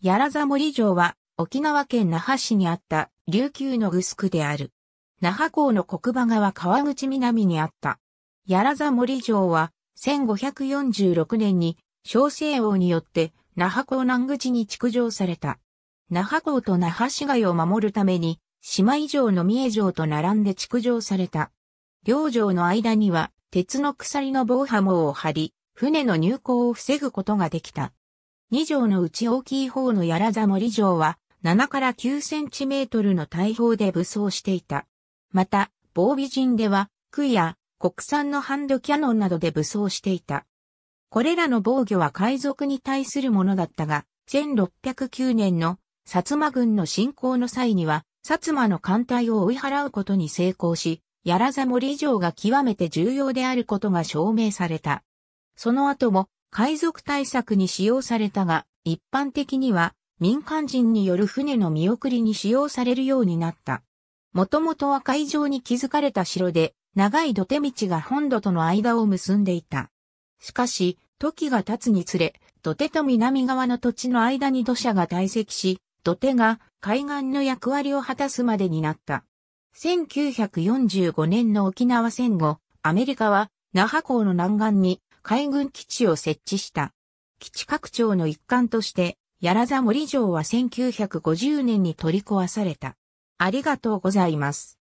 やらざ森城は、沖縄県那覇市にあった琉球のぐすくである。那覇港の国場川川口南にあった。やらざ森城は、1546年に、小西王によって、那覇港南口に築城された。那覇港と那覇市街を守るために、島以上の三重城と並んで築城された。両城の間には、鉄の鎖の防波網を張り、船の入港を防ぐことができた。二条のうち大きい方のやらざ森城は、7から9センチメートルの大砲で武装していた。また、防備陣では、区や国産のハンドキャノンなどで武装していた。これらの防御は海賊に対するものだったが、1609年の薩摩軍の侵攻の際には、薩摩の艦隊を追い払うことに成功し、やらざ森城が極めて重要であることが証明された。その後も海賊対策に使用されたが、一般的には民間人による船の見送りに使用されるようになった。もともとは海上に築かれた城で、長い土手道が本土との間を結んでいた。しかし、時が経つにつれ、土手と南側の土地の間に土砂が堆積し、土手が海岸の役割を果たすまでになった。1945年の沖縄戦後、アメリカは那覇港の南岸に海軍基地を設置した。基地拡張の一環として、やらざ森城は1950年に取り壊された。ありがとうございます。